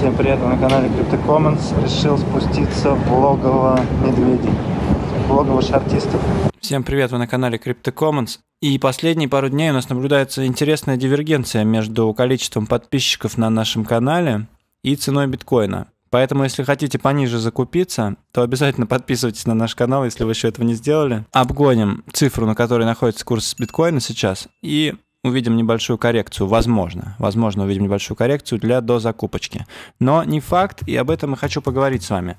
Всем привет, на канале Crypto Решил спуститься в логово медведей, в логово шартистов. Всем привет, вы на канале Crypto И последние пару дней у нас наблюдается интересная дивергенция между количеством подписчиков на нашем канале и ценой биткоина. Поэтому, если хотите пониже закупиться, то обязательно подписывайтесь на наш канал, если вы еще этого не сделали. Обгоним цифру, на которой находится курс биткоина сейчас, и увидим небольшую коррекцию, возможно, возможно, увидим небольшую коррекцию для дозакупочки. Но не факт, и об этом я хочу поговорить с вами.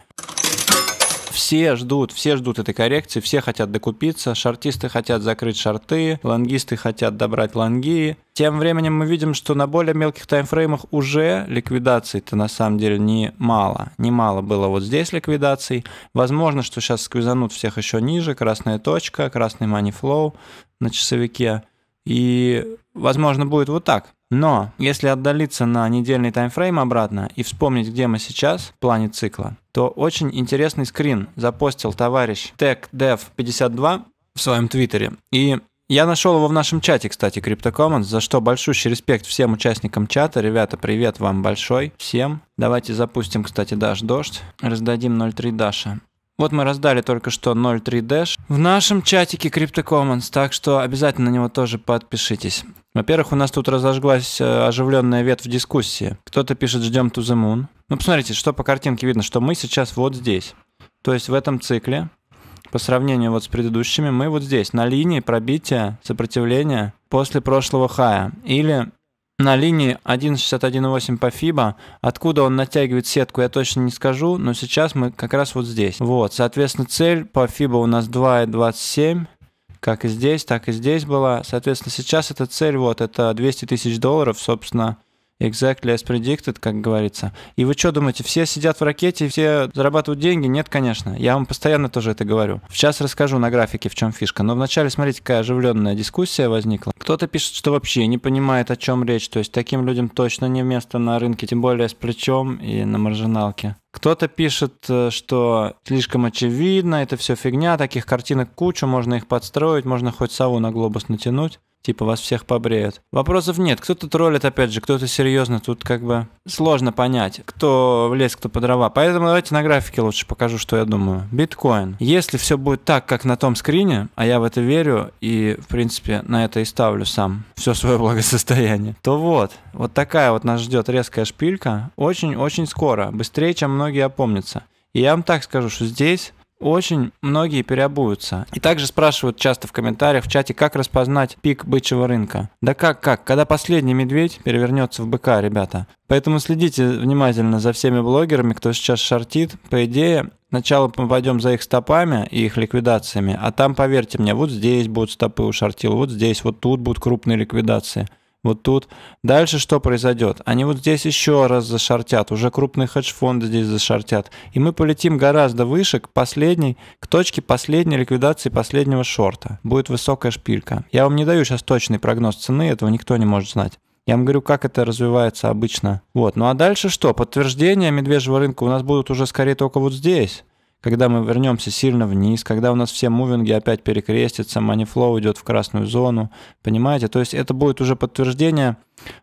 Все ждут, все ждут этой коррекции, все хотят докупиться, шортисты хотят закрыть шорты, лонгисты хотят добрать лонги. Тем временем мы видим, что на более мелких таймфреймах уже ликвидаций-то на самом деле не мало. Не мало было вот здесь ликвидаций. Возможно, что сейчас сквизанут всех еще ниже, красная точка, красный money flow на часовике. И, возможно, будет вот так. Но если отдалиться на недельный таймфрейм обратно и вспомнить, где мы сейчас в плане цикла, то очень интересный скрин запостил товарищ TechDev52 в своем твиттере. И я нашел его в нашем чате, кстати, CryptoCommons, за что большущий респект всем участникам чата. Ребята, привет вам большой всем. Давайте запустим, кстати, Dash Дождь. Раздадим 03 Даша. Вот мы раздали только что 03 Dash в нашем чатике CryptoCommons, так что обязательно на него тоже подпишитесь. Во-первых, у нас тут разожглась э, оживленная ветвь дискуссии. Кто-то пишет «Ждем to the moon». Ну, посмотрите, что по картинке видно, что мы сейчас вот здесь. То есть в этом цикле, по сравнению вот с предыдущими, мы вот здесь, на линии пробития, сопротивления после прошлого хая. Или на линии 1.61.8 по FIBA. Откуда он натягивает сетку, я точно не скажу, но сейчас мы как раз вот здесь. Вот, соответственно, цель по FIBA у нас 2.27 как и здесь, так и здесь была. Соответственно, сейчас эта цель, вот, это 200 тысяч долларов, собственно, Exactly as predicted, как говорится. И вы что думаете, все сидят в ракете, все зарабатывают деньги? Нет, конечно. Я вам постоянно тоже это говорю. Сейчас расскажу на графике, в чем фишка. Но вначале, смотрите, какая оживленная дискуссия возникла. Кто-то пишет, что вообще не понимает, о чем речь. То есть таким людям точно не место на рынке, тем более с плечом и на маржиналке. Кто-то пишет, э, что слишком очевидно, это все фигня, таких картинок кучу, можно их подстроить, можно хоть сову на глобус натянуть типа вас всех побреют. Вопросов нет, кто-то троллит, опять же, кто-то серьезно, тут как бы сложно понять, кто в лес, кто по дрова. Поэтому давайте на графике лучше покажу, что я думаю. Биткоин. Если все будет так, как на том скрине, а я в это верю и, в принципе, на это и ставлю сам все свое благосостояние, то вот, вот такая вот нас ждет резкая шпилька очень-очень скоро, быстрее, чем многие опомнятся. И я вам так скажу, что здесь очень многие переобуются. И также спрашивают часто в комментариях в чате, как распознать пик бычьего рынка. Да как, как, когда последний медведь перевернется в быка, ребята. Поэтому следите внимательно за всеми блогерами, кто сейчас шортит. По идее, сначала мы пойдем за их стопами и их ликвидациями, а там, поверьте мне, вот здесь будут стопы у шортил, вот здесь, вот тут будут крупные ликвидации вот тут. Дальше что произойдет? Они вот здесь еще раз зашортят, уже крупные хедж-фонды здесь зашортят. И мы полетим гораздо выше к последней, к точке последней ликвидации последнего шорта. Будет высокая шпилька. Я вам не даю сейчас точный прогноз цены, этого никто не может знать. Я вам говорю, как это развивается обычно. Вот, ну а дальше что? Подтверждения медвежьего рынка у нас будут уже скорее только вот здесь когда мы вернемся сильно вниз, когда у нас все мувинги опять перекрестятся, манифлоу идет в красную зону, понимаете? То есть это будет уже подтверждение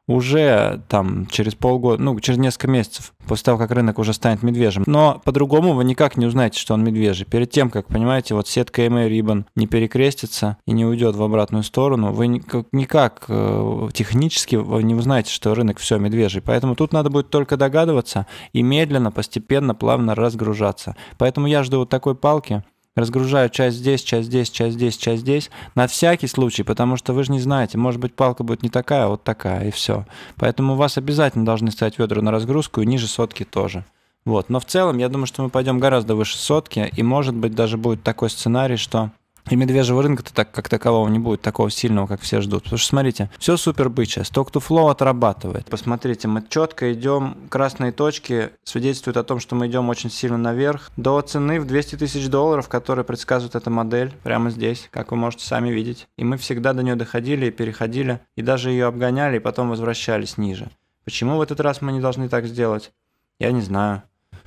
уже там через полгода, ну, через несколько месяцев, после того, как рынок уже станет медвежим, Но по-другому вы никак не узнаете, что он медвежий. Перед тем, как, понимаете, вот сетка MA Ribbon не перекрестится и не уйдет в обратную сторону, вы никак, никак э, технически вы не узнаете, что рынок все медвежий. Поэтому тут надо будет только догадываться и медленно, постепенно, плавно разгружаться. Поэтому я жду вот такой палки разгружаю часть здесь, часть здесь, часть здесь, часть здесь, на всякий случай, потому что вы же не знаете, может быть, палка будет не такая, а вот такая, и все. Поэтому у вас обязательно должны стоять ведра на разгрузку и ниже сотки тоже. Вот. Но в целом, я думаю, что мы пойдем гораздо выше сотки, и, может быть, даже будет такой сценарий, что и медвежьего рынка-то так, как такового не будет, такого сильного, как все ждут. Потому что, смотрите, все супер бычье, сток to flow отрабатывает. Посмотрите, мы четко идем, красные точки свидетельствуют о том, что мы идем очень сильно наверх, до цены в 200 тысяч долларов, которые предсказывает эта модель, прямо здесь, как вы можете сами видеть. И мы всегда до нее доходили и переходили, и даже ее обгоняли, и потом возвращались ниже. Почему в этот раз мы не должны так сделать? Я не знаю.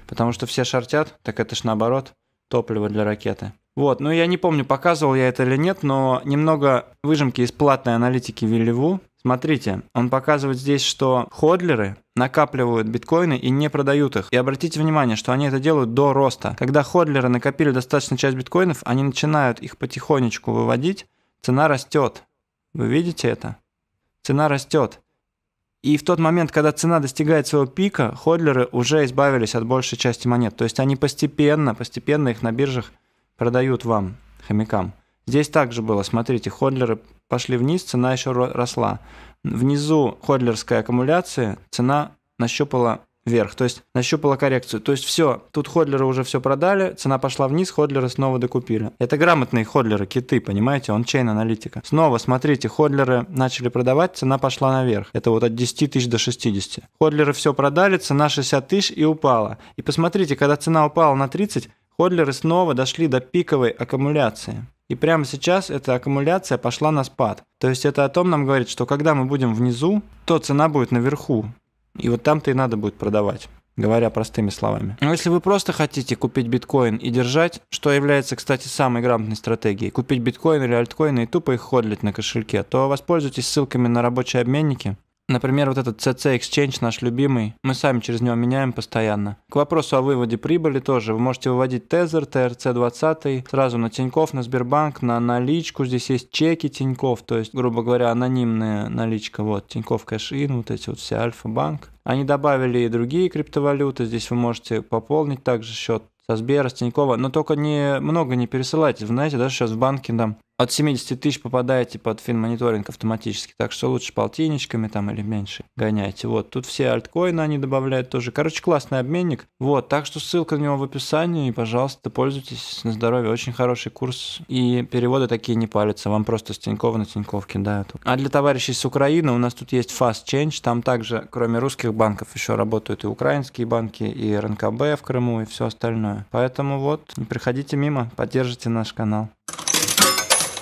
Потому что все шортят, так это ж наоборот, топливо для ракеты. Вот, ну я не помню, показывал я это или нет, но немного выжимки из платной аналитики Вилливу. Смотрите, он показывает здесь, что ходлеры накапливают биткоины и не продают их. И обратите внимание, что они это делают до роста. Когда ходлеры накопили достаточно часть биткоинов, они начинают их потихонечку выводить, цена растет. Вы видите это? Цена растет. И в тот момент, когда цена достигает своего пика, ходлеры уже избавились от большей части монет. То есть они постепенно, постепенно их на биржах продают вам, хомякам. Здесь также было, смотрите, ходлеры пошли вниз, цена еще росла. Внизу ходлерская аккумуляция, цена нащупала вверх, то есть нащупала коррекцию. То есть все, тут ходлеры уже все продали, цена пошла вниз, ходлеры снова докупили. Это грамотные ходлеры, киты, понимаете, он чейн аналитика. Снова, смотрите, ходлеры начали продавать, цена пошла наверх. Это вот от 10 тысяч до 60. Ходлеры все продали, цена 60 тысяч и упала. И посмотрите, когда цена упала на 30, Ходлеры снова дошли до пиковой аккумуляции. И прямо сейчас эта аккумуляция пошла на спад. То есть это о том нам говорит, что когда мы будем внизу, то цена будет наверху. И вот там-то и надо будет продавать говоря простыми словами. Но ну, если вы просто хотите купить биткоин и держать, что является, кстати, самой грамотной стратегией, купить биткоин или альткоины и тупо их ходлить на кошельке, то воспользуйтесь ссылками на рабочие обменники. Например, вот этот CC Exchange, наш любимый, мы сами через него меняем постоянно. К вопросу о выводе прибыли тоже. Вы можете выводить Тезер, TRC20, сразу на Тиньков, на Сбербанк, на наличку. Здесь есть чеки Тиньков, то есть, грубо говоря, анонимная наличка. Вот Тиньков Кэшин, вот эти вот все Альфа-банк. Они добавили и другие криптовалюты. Здесь вы можете пополнить также счет со Сбера, с Тинькова, но только не, много не пересылайте. Вы знаете, даже сейчас в банке там от 70 тысяч попадаете под финмониторинг автоматически, так что лучше полтинничками там или меньше гоняйте. Вот, тут все альткоины они добавляют тоже. Короче, классный обменник. Вот, так что ссылка на него в описании, и, пожалуйста, пользуйтесь на здоровье. Очень хороший курс, и переводы такие не палятся, вам просто с Тинькова на Тиньков кидают. А для товарищей с Украины у нас тут есть Fast Change, там также, кроме русских банков, еще работают и украинские банки, и РНКБ в Крыму, и все остальное. Поэтому вот, не приходите мимо, поддержите наш канал.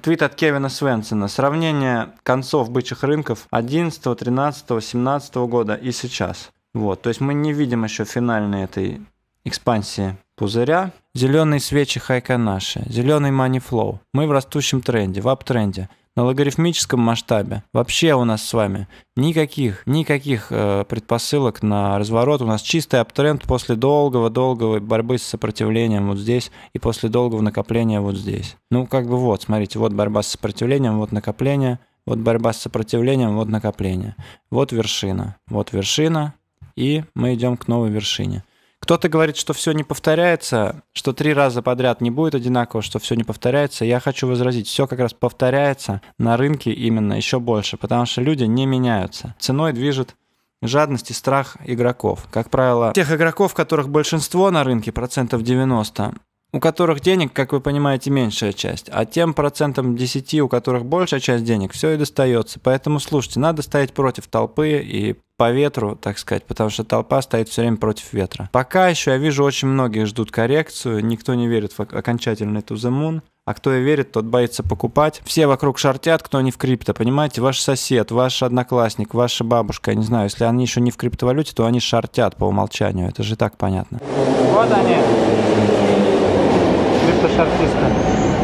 Твит от Кевина Свенсона. Сравнение концов бычьих рынков 11, 13, 17 года и сейчас. Вот, то есть мы не видим еще финальной этой экспансии пузыря. Зеленые свечи хайка наши, зеленый money flow. Мы в растущем тренде, в аптренде на логарифмическом масштабе вообще у нас с вами никаких, никаких э, предпосылок на разворот. У нас чистый аптренд после долгого-долгого борьбы с сопротивлением вот здесь и после долгого накопления вот здесь. Ну, как бы вот, смотрите, вот борьба с сопротивлением, вот накопление, вот борьба с сопротивлением, вот накопление. Вот вершина, вот вершина, и мы идем к новой вершине. Кто-то говорит, что все не повторяется, что три раза подряд не будет одинаково, что все не повторяется. Я хочу возразить, все как раз повторяется на рынке именно еще больше, потому что люди не меняются. Ценой движет жадность и страх игроков. Как правило, тех игроков, которых большинство на рынке, процентов 90, у которых денег, как вы понимаете, меньшая часть, а тем процентам 10, у которых большая часть денег, все и достается. Поэтому, слушайте, надо стоять против толпы и по ветру, так сказать, потому что толпа стоит все время против ветра. Пока еще я вижу, очень многие ждут коррекцию, никто не верит в окончательный To The Moon, а кто и верит, тот боится покупать. Все вокруг шортят, кто не в крипто, понимаете? Ваш сосед, ваш одноклассник, ваша бабушка, я не знаю, если они еще не в криптовалюте, то они шортят по умолчанию, это же так понятно. Вот они, криптошортисты.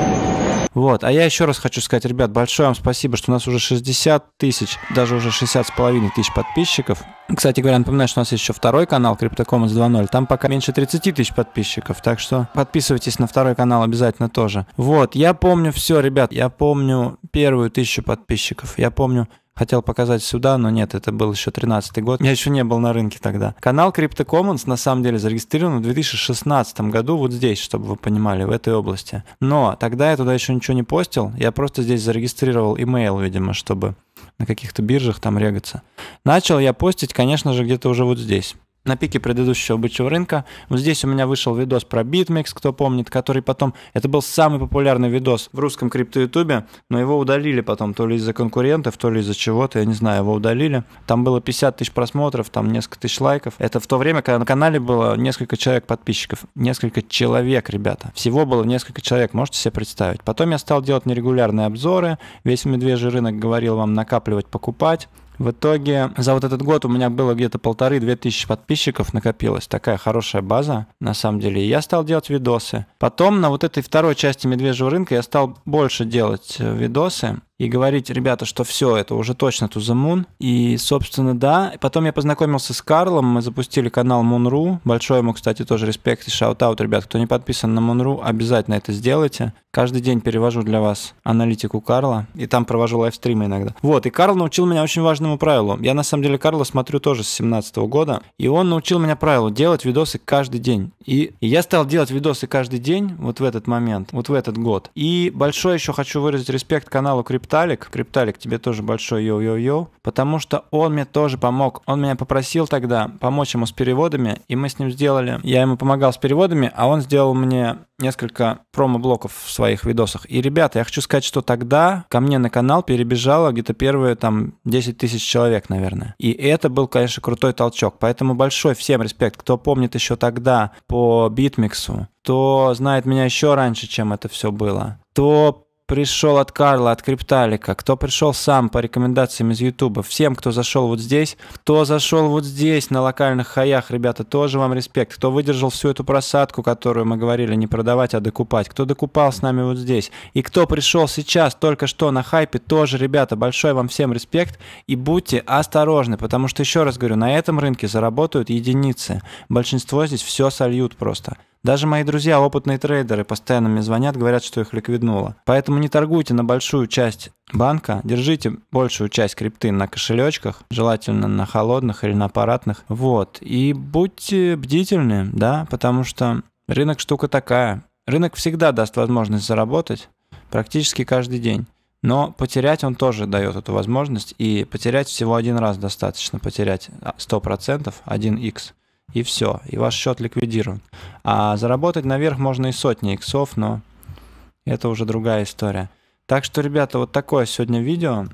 Вот. А я еще раз хочу сказать, ребят, большое вам спасибо, что у нас уже 60 тысяч, даже уже 60 с половиной тысяч подписчиков. Кстати говоря, напоминаю, что у нас есть еще второй канал CryptoCommons 2.0. Там пока меньше 30 тысяч подписчиков, так что подписывайтесь на второй канал обязательно тоже. Вот, я помню все, ребят. Я помню первую тысячу подписчиков. Я помню хотел показать сюда, но нет, это был еще 13 год. Я еще не был на рынке тогда. Канал Crypto Commons на самом деле зарегистрирован в 2016 году вот здесь, чтобы вы понимали, в этой области. Но тогда я туда еще ничего не постил, я просто здесь зарегистрировал имейл, видимо, чтобы на каких-то биржах там регаться. Начал я постить, конечно же, где-то уже вот здесь на пике предыдущего бычьего рынка. Вот здесь у меня вышел видос про BitMEX, кто помнит, который потом... Это был самый популярный видос в русском крипто-ютубе, но его удалили потом, то ли из-за конкурентов, то ли из-за чего-то, я не знаю, его удалили. Там было 50 тысяч просмотров, там несколько тысяч лайков. Это в то время, когда на канале было несколько человек подписчиков. Несколько человек, ребята. Всего было несколько человек, можете себе представить. Потом я стал делать нерегулярные обзоры, весь медвежий рынок говорил вам накапливать, покупать. В итоге за вот этот год у меня было где-то полторы-две тысячи подписчиков накопилось. Такая хорошая база, на самом деле. И я стал делать видосы. Потом на вот этой второй части медвежьего рынка я стал больше делать э, видосы и говорить, ребята, что все, это уже точно To The Moon. И, собственно, да. Потом я познакомился с Карлом, мы запустили канал Moon.ru. Большой ему, кстати, тоже респект и шаут-аут, ребят. Кто не подписан на Moon.ru, обязательно это сделайте. Каждый день перевожу для вас аналитику Карла, и там провожу лайвстримы иногда. Вот, и Карл научил меня очень важному правилу. Я, на самом деле, Карла смотрю тоже с 17 -го года, и он научил меня правилу делать видосы каждый день. И, и я стал делать видосы каждый день вот в этот момент, вот в этот год. И большой еще хочу выразить респект каналу Крип Крипталик. Крипталик, тебе тоже большой йоу-йоу-йоу. Потому что он мне тоже помог. Он меня попросил тогда помочь ему с переводами, и мы с ним сделали. Я ему помогал с переводами, а он сделал мне несколько промо-блоков в своих видосах. И, ребята, я хочу сказать, что тогда ко мне на канал перебежало где-то первые там 10 тысяч человек, наверное. И это был, конечно, крутой толчок. Поэтому большой всем респект, кто помнит еще тогда по битмиксу, кто знает меня еще раньше, чем это все было, То пришел от Карла, от Крипталика, кто пришел сам по рекомендациям из Ютуба, всем, кто зашел вот здесь, кто зашел вот здесь на локальных хаях, ребята, тоже вам респект, кто выдержал всю эту просадку, которую мы говорили, не продавать, а докупать, кто докупал с нами вот здесь, и кто пришел сейчас только что на хайпе, тоже, ребята, большой вам всем респект, и будьте осторожны, потому что, еще раз говорю, на этом рынке заработают единицы, большинство здесь все сольют просто. Даже мои друзья, опытные трейдеры, постоянно мне звонят, говорят, что их ликвиднуло. Поэтому не торгуйте на большую часть банка, держите большую часть крипты на кошелечках, желательно на холодных или на аппаратных. Вот. И будьте бдительны, да, потому что рынок штука такая. Рынок всегда даст возможность заработать практически каждый день. Но потерять он тоже дает эту возможность, и потерять всего один раз достаточно, потерять 100%, 1x и все, и ваш счет ликвидирован. А заработать наверх можно и сотни иксов, но это уже другая история. Так что, ребята, вот такое сегодня видео.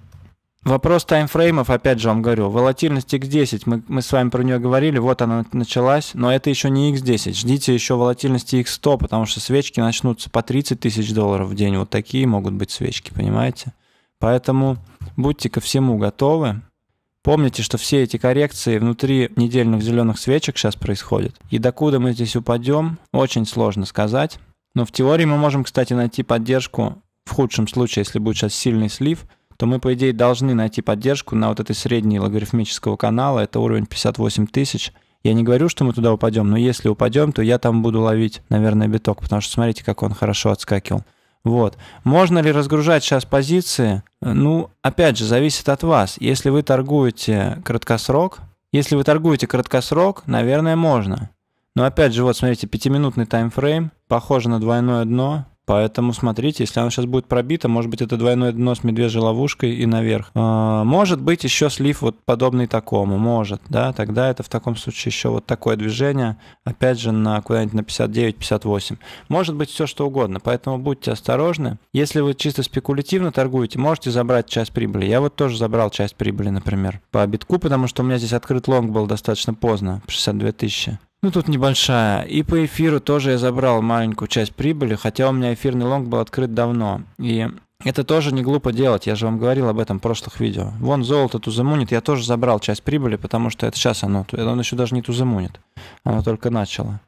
Вопрос таймфреймов, опять же вам говорю, волатильность X10, мы, мы с вами про нее говорили, вот она началась, но это еще не X10, ждите еще волатильности X100, потому что свечки начнутся по 30 тысяч долларов в день, вот такие могут быть свечки, понимаете? Поэтому будьте ко всему готовы, Помните, что все эти коррекции внутри недельных зеленых свечек сейчас происходят. И докуда мы здесь упадем, очень сложно сказать. Но в теории мы можем, кстати, найти поддержку. В худшем случае, если будет сейчас сильный слив, то мы, по идее, должны найти поддержку на вот этой средней логарифмического канала. Это уровень 58 тысяч. Я не говорю, что мы туда упадем, но если упадем, то я там буду ловить, наверное, биток, потому что смотрите, как он хорошо отскакивал. Вот. Можно ли разгружать сейчас позиции? Ну, опять же, зависит от вас. Если вы торгуете краткосрок, если вы торгуете краткосрок, наверное, можно. Но опять же, вот смотрите, пятиминутный таймфрейм, похоже на двойное дно, Поэтому смотрите, если оно сейчас будет пробита, может быть, это двойное дно с медвежьей ловушкой и наверх. А, может быть, еще слив вот подобный такому, может, да, тогда это в таком случае еще вот такое движение, опять же, на куда-нибудь на 59-58. Может быть, все что угодно, поэтому будьте осторожны. Если вы чисто спекулятивно торгуете, можете забрать часть прибыли. Я вот тоже забрал часть прибыли, например, по битку, потому что у меня здесь открыт лонг был достаточно поздно, 62 тысячи. Ну, тут небольшая. И по эфиру тоже я забрал маленькую часть прибыли, хотя у меня эфирный лонг был открыт давно. И это тоже не глупо делать, я же вам говорил об этом в прошлых видео. Вон золото тузамунит, я тоже забрал часть прибыли, потому что это сейчас оно, оно еще даже не тузамунит, оно только начало.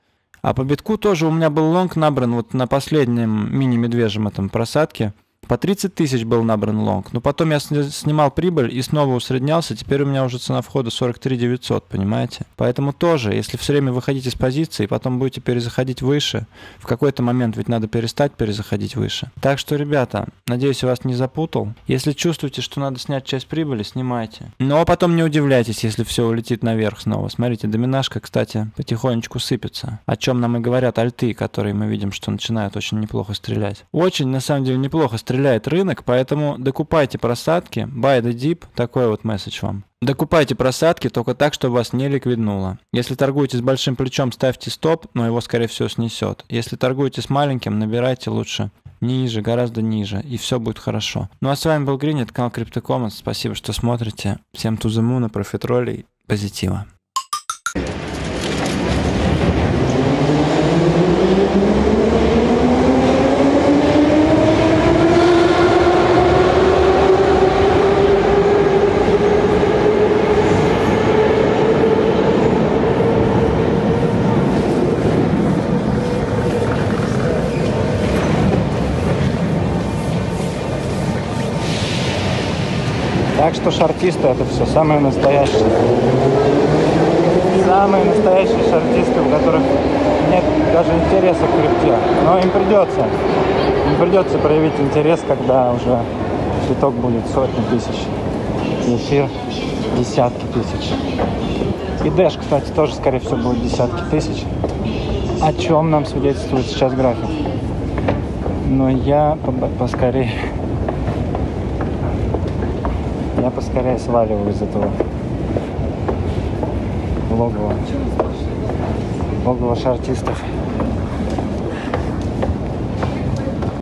А по битку тоже у меня был лонг набран вот на последнем мини-медвежьем этом просадке. По 30 тысяч был набран лонг, но потом я снимал прибыль и снова усреднялся, теперь у меня уже цена входа 43 900, понимаете? Поэтому тоже, если все время выходите с позиции, потом будете перезаходить выше, в какой-то момент ведь надо перестать перезаходить выше. Так что, ребята, надеюсь, я вас не запутал. Если чувствуете, что надо снять часть прибыли, снимайте. Но потом не удивляйтесь, если все улетит наверх снова. Смотрите, доминашка, кстати, потихонечку сыпется, о чем нам и говорят альты, которые мы видим, что начинают очень неплохо стрелять. Очень, на самом деле, неплохо стрелять стреляет рынок, поэтому докупайте просадки, buy the dip, такой вот месседж вам. Докупайте просадки только так, чтобы вас не ликвиднуло. Если торгуете с большим плечом, ставьте стоп, но его скорее всего снесет. Если торгуете с маленьким, набирайте лучше ниже, гораздо ниже, и все будет хорошо. Ну а с вами был Грин, это канал CryptoCommons, спасибо, что смотрите. Всем тузы муна, профитролей, позитива. ж артисты, это все самые настоящие. Самые настоящие шартисты, у которых нет даже интереса к крипте. Но им придется. Им придется проявить интерес, когда уже приток будет сотни тысяч. Эфир десятки тысяч. И Дэш, кстати, тоже, скорее всего, будет десятки тысяч. О чем нам свидетельствует сейчас график. Но я поскорее я поскорее сваливаю из этого логова. Логово шартистов.